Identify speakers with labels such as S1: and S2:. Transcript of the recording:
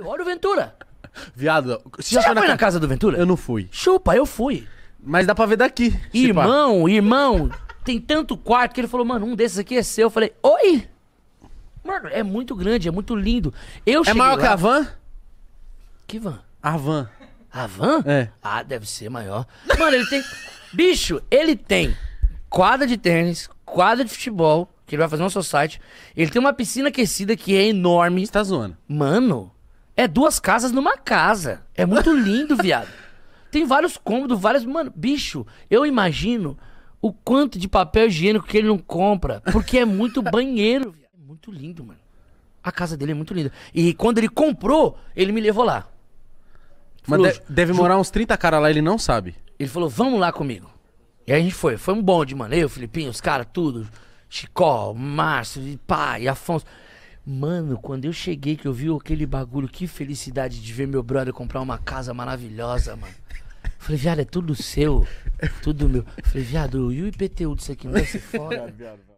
S1: caralho, olha o Ventura. Viado, você já, foi na, casa do Ventura? Eu não fui. Chupa, eu fui. Mas dá pra ver daqui. Irmão, irmão, tem tanto quarto que ele falou, mano, um desses aqui é seu. Eu falei, oi? Mano, é muito grande, é muito lindo. Eu É maior lá- que a van? Que van? A van. A van? É. Ah, deve ser maior. Mano, ele tem. Bicho, ele tem quadra de tênis, quadra de futebol, que ele vai fazer no seu site. Ele tem uma piscina aquecida que é enorme. Você tá zoando. Mano, é duas casas numa casa. É muito lindo, viado. Tem vários cômodos, vários. Mano, bicho, eu imagino o quanto de papel higiênico que ele não compra. Porque é muito banheiro, viado. É muito lindo, mano. A casa dele é muito linda. E quando ele comprou, ele me levou lá. Mas falou, deve morar uns 30 caras lá, ele não sabe. Ele falou, vamos lá comigo. E aí a gente foi. Foi um bonde, mano. Eu, Filipinho, os caras, tudo. Chicó, Márcio, pai, Afonso. Mano, quando eu cheguei, que eu vi aquele bagulho, que felicidade de ver meu brother comprar uma casa maravilhosa, mano. Falei, viado, é tudo seu, tudo meu. Falei, viado, e o IPTU disso aqui não vai ser foda?